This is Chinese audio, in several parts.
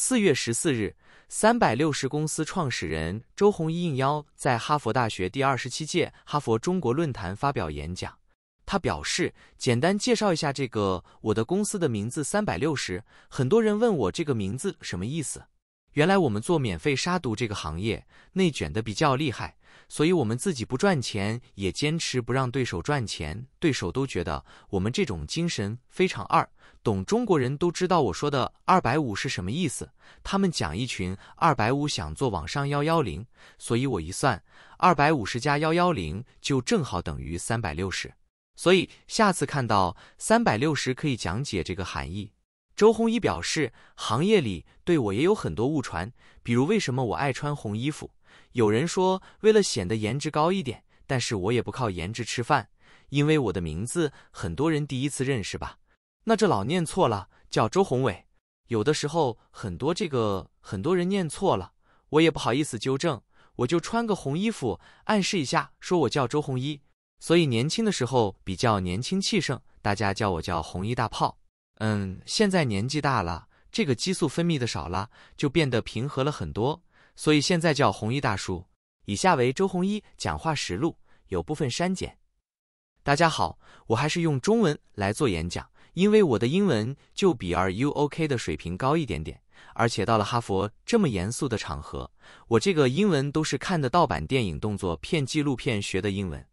四月十四日，三百六十公司创始人周鸿祎应邀在哈佛大学第二十七届哈佛中国论坛发表演讲。他表示，简单介绍一下这个我的公司的名字三百六十。很多人问我这个名字什么意思。原来我们做免费杀毒这个行业内卷的比较厉害，所以我们自己不赚钱，也坚持不让对手赚钱。对手都觉得我们这种精神非常二，懂中国人都知道我说的二百五是什么意思。他们讲一群二百五想做网上幺幺零，所以我一算，二百五十加幺幺零就正好等于三百六十。所以下次看到三百六十可以讲解这个含义。周鸿祎表示，行业里对我也有很多误传，比如为什么我爱穿红衣服？有人说为了显得颜值高一点，但是我也不靠颜值吃饭，因为我的名字很多人第一次认识吧？那这老念错了，叫周宏伟。有的时候很多这个很多人念错了，我也不好意思纠正，我就穿个红衣服暗示一下，说我叫周红祎。所以年轻的时候比较年轻气盛，大家叫我叫红衣大炮。嗯，现在年纪大了，这个激素分泌的少了，就变得平和了很多，所以现在叫红衣大叔。以下为周鸿祎讲话实录，有部分删减。大家好，我还是用中文来做演讲，因为我的英文就比 RUOK 的水平高一点点，而且到了哈佛这么严肃的场合，我这个英文都是看的盗版电影、动作片、纪录片学的英文。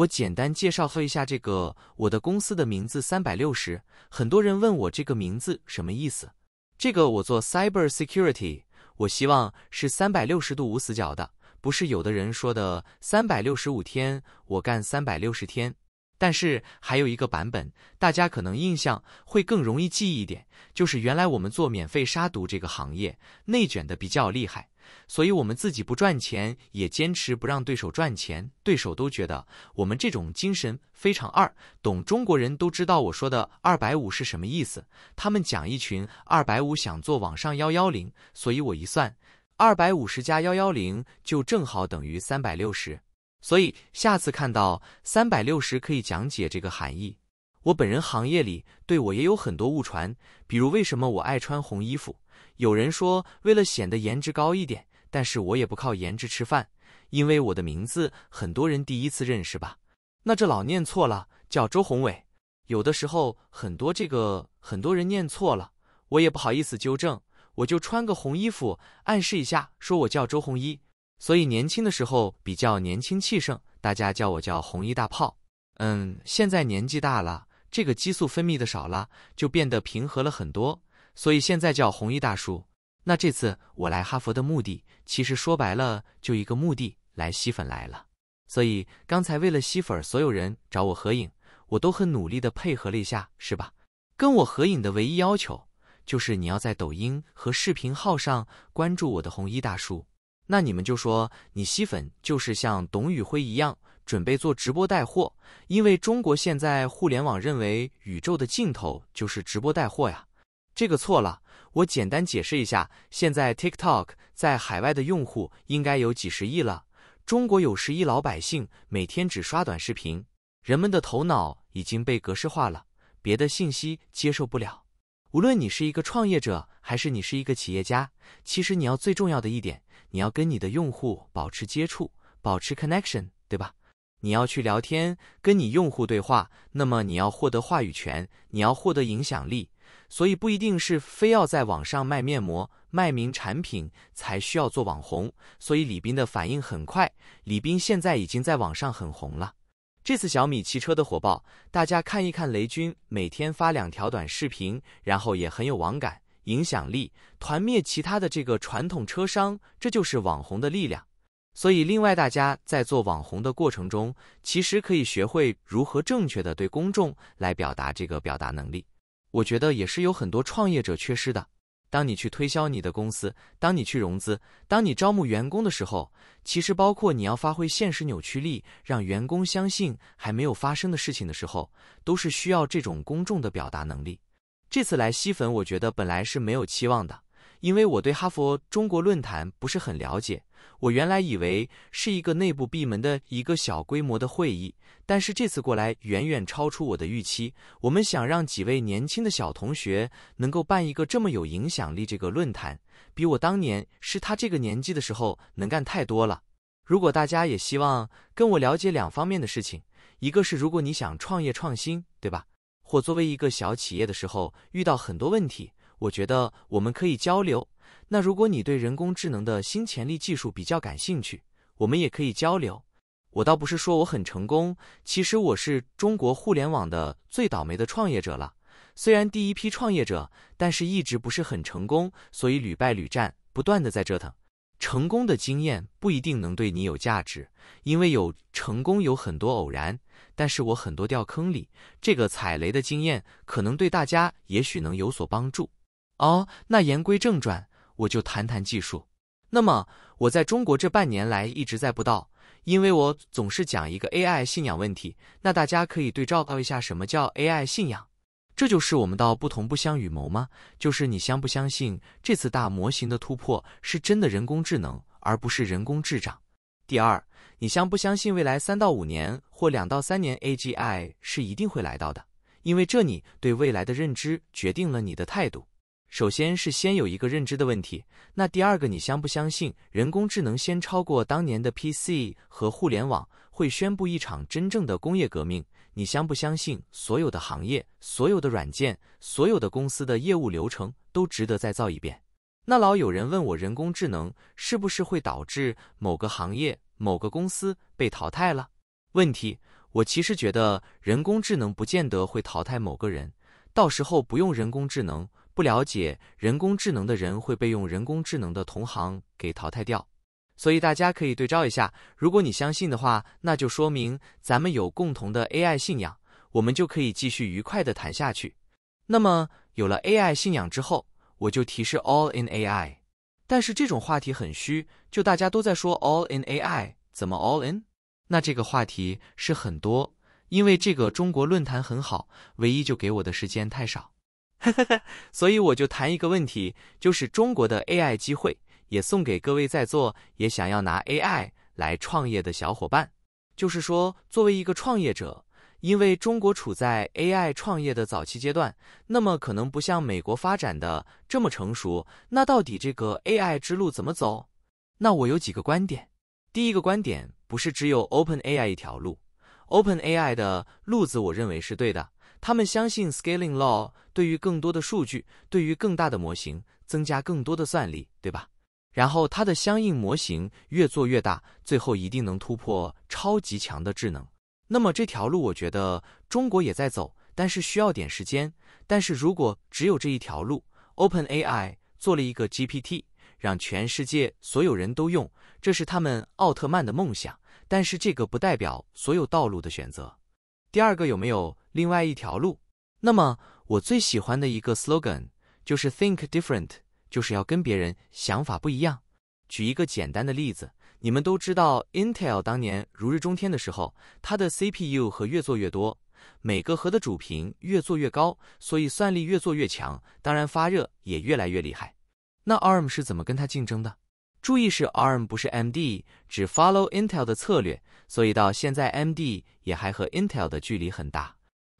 我简单介绍一下这个，我的公司的名字三百六十。很多人问我这个名字什么意思，这个我做 cybersecurity，我希望是三百六十度无死角的，不是有的人说的三百六十五天我干三百六十天。但是还有一个版本，大家可能印象会更容易记一点，就是原来我们做免费杀毒这个行业内卷的比较厉害。所以，我们自己不赚钱，也坚持不让对手赚钱。对手都觉得我们这种精神非常二。懂中国人都知道我说的二百五是什么意思。他们讲一群二百五想做网上幺幺零，所以我一算，二百五十加幺幺零就正好等于三百六十。所以下次看到三百六十，可以讲解这个含义。我本人行业里对我也有很多误传，比如为什么我爱穿红衣服。有人说，为了显得颜值高一点，但是我也不靠颜值吃饭，因为我的名字很多人第一次认识吧？那这老念错了，叫周宏伟。有的时候很多这个很多人念错了，我也不好意思纠正，我就穿个红衣服暗示一下，说我叫周红一。所以年轻的时候比较年轻气盛，大家叫我叫红衣大炮。嗯，现在年纪大了，这个激素分泌的少了，就变得平和了很多。所以现在叫红衣大叔。那这次我来哈佛的目的，其实说白了就一个目的，来吸粉来了。所以刚才为了吸粉，所有人找我合影，我都很努力的配合了一下，是吧？跟我合影的唯一要求就是你要在抖音和视频号上关注我的红衣大叔。那你们就说你吸粉就是像董宇辉一样，准备做直播带货，因为中国现在互联网认为宇宙的尽头就是直播带货呀。这个错了，我简单解释一下。现在 TikTok 在海外的用户应该有几十亿了。中国有十亿老百姓每天只刷短视频，人们的头脑已经被格式化了，别的信息接受不了。无论你是一个创业者，还是你是一个企业家，其实你要最重要的一点，你要跟你的用户保持接触，保持 connection，对吧？你要去聊天，跟你用户对话。那么你要获得话语权，你要获得影响力。所以不一定是非要在网上卖面膜、卖名产品才需要做网红。所以李斌的反应很快，李斌现在已经在网上很红了。这次小米汽车的火爆，大家看一看雷军每天发两条短视频，然后也很有网感、影响力，团灭其他的这个传统车商，这就是网红的力量。所以另外大家在做网红的过程中，其实可以学会如何正确的对公众来表达这个表达能力。我觉得也是有很多创业者缺失的。当你去推销你的公司，当你去融资，当你招募员工的时候，其实包括你要发挥现实扭曲力，让员工相信还没有发生的事情的时候，都是需要这种公众的表达能力。这次来吸粉，我觉得本来是没有期望的，因为我对哈佛中国论坛不是很了解。我原来以为是一个内部闭门的一个小规模的会议，但是这次过来远远超出我的预期。我们想让几位年轻的小同学能够办一个这么有影响力这个论坛，比我当年是他这个年纪的时候能干太多了。如果大家也希望跟我了解两方面的事情，一个是如果你想创业创新，对吧？或作为一个小企业的时候遇到很多问题，我觉得我们可以交流。那如果你对人工智能的新潜力技术比较感兴趣，我们也可以交流。我倒不是说我很成功，其实我是中国互联网的最倒霉的创业者了。虽然第一批创业者，但是一直不是很成功，所以屡败屡战，不断的在折腾。成功的经验不一定能对你有价值，因为有成功有很多偶然。但是我很多掉坑里，这个踩雷的经验可能对大家也许能有所帮助。哦，那言归正传。我就谈谈技术。那么，我在中国这半年来一直在不到，因为我总是讲一个 AI 信仰问题。那大家可以对照告一下，什么叫 AI 信仰？这就是我们到不同不相与谋吗？就是你相不相信这次大模型的突破是真的人工智能，而不是人工智障？第二，你相不相信未来三到五年或两到三年 AGI 是一定会来到的？因为这你对未来的认知决定了你的态度。首先是先有一个认知的问题，那第二个，你相不相信人工智能先超过当年的 PC 和互联网，会宣布一场真正的工业革命？你相不相信所有的行业、所有的软件、所有的公司的业务流程都值得再造一遍？那老有人问我，人工智能是不是会导致某个行业、某个公司被淘汰了？问题，我其实觉得人工智能不见得会淘汰某个人，到时候不用人工智能。不了解人工智能的人会被用人工智能的同行给淘汰掉，所以大家可以对照一下。如果你相信的话，那就说明咱们有共同的 AI 信仰，我们就可以继续愉快的谈下去。那么有了 AI 信仰之后，我就提示 All in AI。但是这种话题很虚，就大家都在说 All in AI，怎么 All in？那这个话题是很多，因为这个中国论坛很好，唯一就给我的时间太少。所以我就谈一个问题，就是中国的 AI 机会，也送给各位在座也想要拿 AI 来创业的小伙伴。就是说，作为一个创业者，因为中国处在 AI 创业的早期阶段，那么可能不像美国发展的这么成熟。那到底这个 AI 之路怎么走？那我有几个观点。第一个观点，不是只有 OpenAI 一条路，OpenAI 的路子，我认为是对的。他们相信 scaling law，对于更多的数据，对于更大的模型，增加更多的算力，对吧？然后它的相应模型越做越大，最后一定能突破超级强的智能。那么这条路，我觉得中国也在走，但是需要点时间。但是如果只有这一条路，OpenAI 做了一个 GPT，让全世界所有人都用，这是他们奥特曼的梦想。但是这个不代表所有道路的选择。第二个有没有另外一条路？那么我最喜欢的一个 slogan 就是 think different，就是要跟别人想法不一样。举一个简单的例子，你们都知道 Intel 当年如日中天的时候，它的 CPU 和越做越多，每个核的主频越做越高，所以算力越做越强，当然发热也越来越厉害。那 ARM 是怎么跟它竞争的？注意是 ARM 不是 MD，只 follow Intel 的策略，所以到现在 MD 也还和 Intel 的距离很大。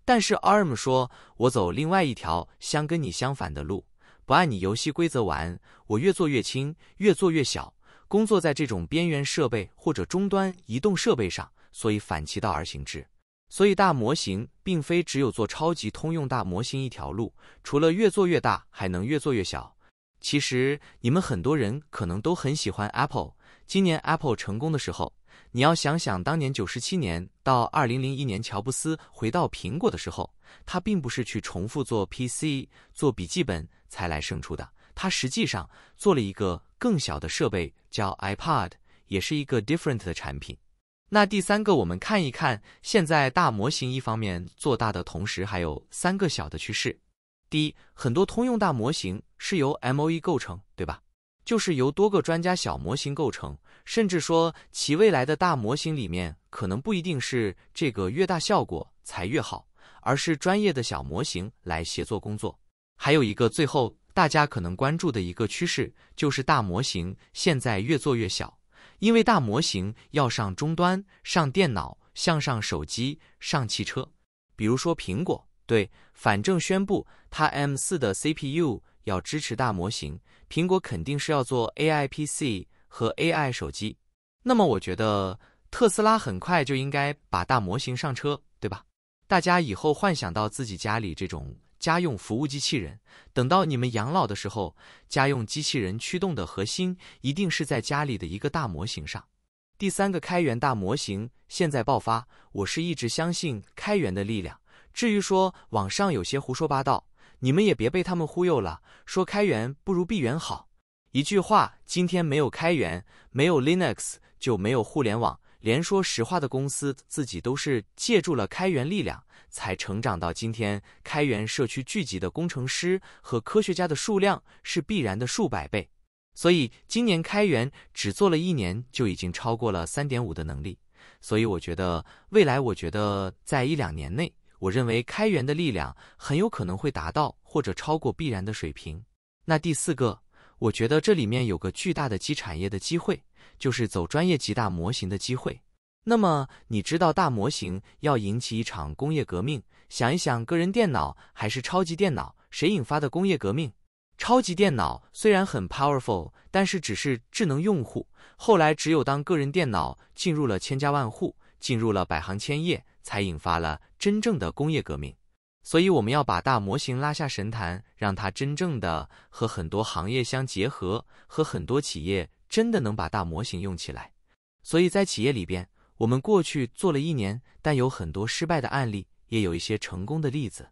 但是 ARM 说，我走另外一条相跟你相反的路，不按你游戏规则玩，我越做越轻，越做越小，工作在这种边缘设备或者终端移动设备上，所以反其道而行之。所以大模型并非只有做超级通用大模型一条路，除了越做越大，还能越做越小。其实你们很多人可能都很喜欢 Apple。今年 Apple 成功的时候，你要想想当年九十七年到二零零一年乔布斯回到苹果的时候，他并不是去重复做 PC、做笔记本才来胜出的，他实际上做了一个更小的设备叫 iPad，也是一个 different 的产品。那第三个，我们看一看现在大模型一方面做大的同时，还有三个小的趋势。第一，很多通用大模型是由 M O E 构成，对吧？就是由多个专家小模型构成，甚至说其未来的大模型里面，可能不一定是这个越大效果才越好，而是专业的小模型来协作工作。还有一个，最后大家可能关注的一个趋势，就是大模型现在越做越小，因为大模型要上终端、上电脑、向上手机、上汽车，比如说苹果。对，反正宣布它 M 四的 CPU 要支持大模型，苹果肯定是要做 AI PC 和 AI 手机。那么我觉得特斯拉很快就应该把大模型上车，对吧？大家以后幻想到自己家里这种家用服务机器人，等到你们养老的时候，家用机器人驱动的核心一定是在家里的一个大模型上。第三个开源大模型现在爆发，我是一直相信开源的力量。至于说网上有些胡说八道，你们也别被他们忽悠了。说开源不如闭源好，一句话，今天没有开源，没有 Linux 就没有互联网。连说实话的公司自己都是借助了开源力量才成长到今天。开源社区聚集的工程师和科学家的数量是必然的数百倍。所以今年开源只做了一年就已经超过了三点五的能力。所以我觉得未来，我觉得在一两年内。我认为开源的力量很有可能会达到或者超过必然的水平。那第四个，我觉得这里面有个巨大的基产业的机会，就是走专业级大模型的机会。那么你知道大模型要引起一场工业革命，想一想个人电脑还是超级电脑，谁引发的工业革命？超级电脑虽然很 powerful，但是只是智能用户。后来只有当个人电脑进入了千家万户。进入了百行千业，才引发了真正的工业革命。所以我们要把大模型拉下神坛，让它真正的和很多行业相结合，和很多企业真的能把大模型用起来。所以在企业里边，我们过去做了一年，但有很多失败的案例，也有一些成功的例子。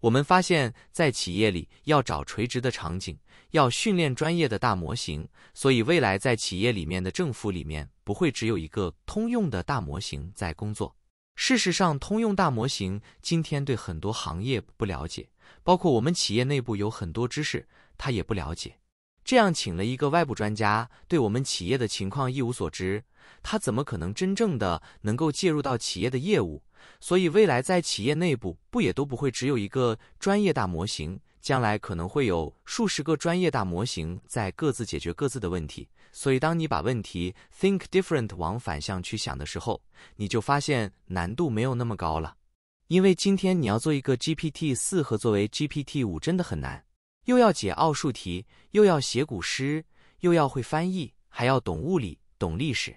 我们发现，在企业里要找垂直的场景，要训练专业的大模型。所以未来在企业里面的政府里面。不会只有一个通用的大模型在工作。事实上，通用大模型今天对很多行业不了解，包括我们企业内部有很多知识，他也不了解。这样，请了一个外部专家，对我们企业的情况一无所知，他怎么可能真正的能够介入到企业的业务？所以，未来在企业内部，不也都不会只有一个专业大模型？将来可能会有数十个专业大模型在各自解决各自的问题。所以，当你把问题 think different 往反向去想的时候，你就发现难度没有那么高了。因为今天你要做一个 GPT 四和作为 GPT 五真的很难，又要解奥数题，又要写古诗，又要会翻译，还要懂物理、懂历史。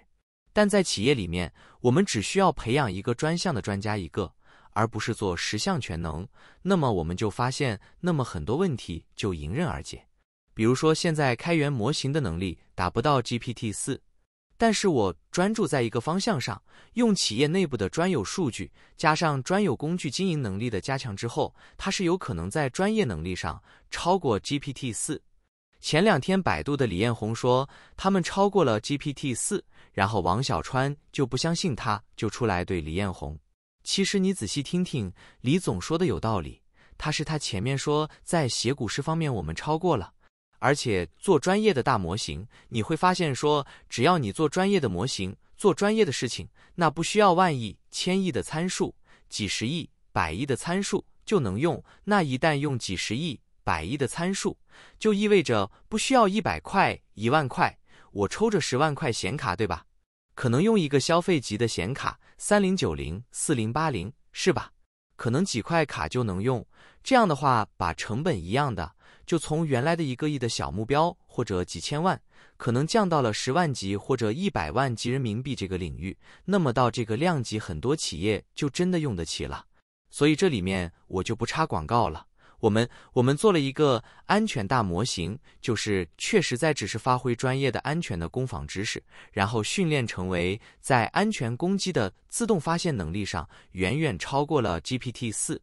但在企业里面，我们只需要培养一个专项的专家一个，而不是做十项全能。那么我们就发现，那么很多问题就迎刃而解。比如说，现在开源模型的能力达不到 G P T 四，但是我专注在一个方向上，用企业内部的专有数据加上专有工具经营能力的加强之后，它是有可能在专业能力上超过 G P T 四。前两天百度的李彦宏说他们超过了 G P T 四，然后王小川就不相信他，就出来对李彦宏，其实你仔细听听，李总说的有道理，他是他前面说在写古诗方面我们超过了。而且做专业的大模型，你会发现，说只要你做专业的模型，做专业的事情，那不需要万亿、千亿的参数，几十亿、百亿的参数就能用。那一旦用几十亿、百亿的参数，就意味着不需要一百块、一万块，我抽着十万块显卡，对吧？可能用一个消费级的显卡，三零九零、四零八零，是吧？可能几块卡就能用。这样的话，把成本一样的。就从原来的一个亿的小目标，或者几千万，可能降到了十万级或者一百万级人民币这个领域。那么到这个量级，很多企业就真的用得起了。所以这里面我就不插广告了。我们我们做了一个安全大模型，就是确实在只是发挥专业的安全的攻防知识，然后训练成为在安全攻击的自动发现能力上，远远超过了 GPT 四。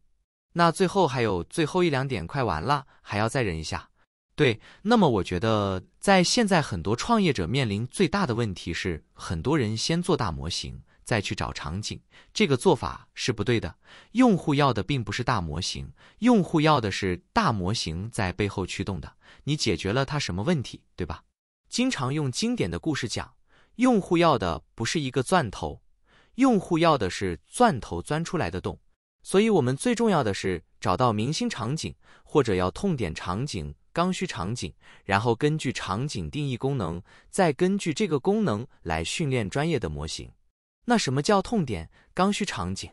那最后还有最后一两点，快完了，还要再忍一下。对，那么我觉得在现在很多创业者面临最大的问题是，很多人先做大模型，再去找场景，这个做法是不对的。用户要的并不是大模型，用户要的是大模型在背后驱动的，你解决了他什么问题，对吧？经常用经典的故事讲，用户要的不是一个钻头，用户要的是钻头钻出来的洞。所以，我们最重要的是找到明星场景，或者要痛点场景、刚需场景，然后根据场景定义功能，再根据这个功能来训练专业的模型。那什么叫痛点、刚需场景？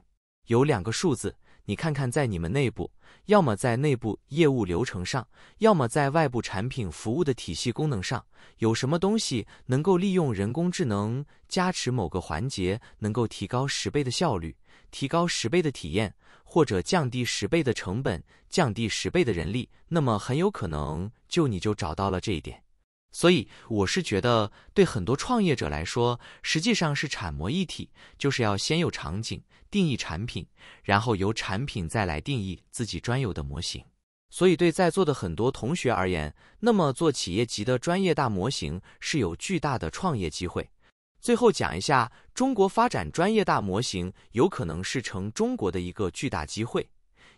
有两个数字。你看看，在你们内部，要么在内部业务流程上，要么在外部产品服务的体系功能上，有什么东西能够利用人工智能加持某个环节，能够提高十倍的效率，提高十倍的体验，或者降低十倍的成本，降低十倍的人力，那么很有可能就你就找到了这一点。所以我是觉得，对很多创业者来说，实际上是产模一体，就是要先有场景定义产品，然后由产品再来定义自己专有的模型。所以，对在座的很多同学而言，那么做企业级的专业大模型是有巨大的创业机会。最后讲一下，中国发展专业大模型有可能是成中国的一个巨大机会，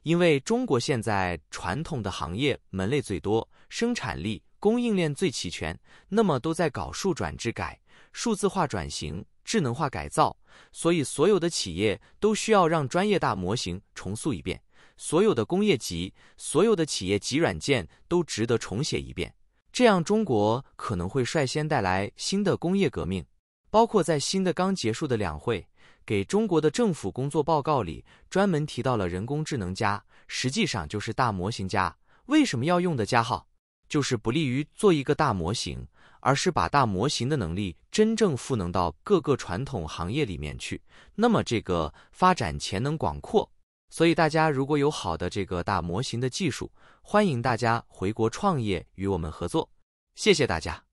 因为中国现在传统的行业门类最多，生产力。供应链最齐全，那么都在搞数转制改、数字化转型、智能化改造，所以所有的企业都需要让专业大模型重塑一遍，所有的工业级、所有的企业级软件都值得重写一遍。这样，中国可能会率先带来新的工业革命。包括在新的刚结束的两会，给中国的政府工作报告里专门提到了人工智能加，实际上就是大模型加，为什么要用的加号？就是不利于做一个大模型，而是把大模型的能力真正赋能到各个传统行业里面去。那么这个发展潜能广阔，所以大家如果有好的这个大模型的技术，欢迎大家回国创业与我们合作。谢谢大家。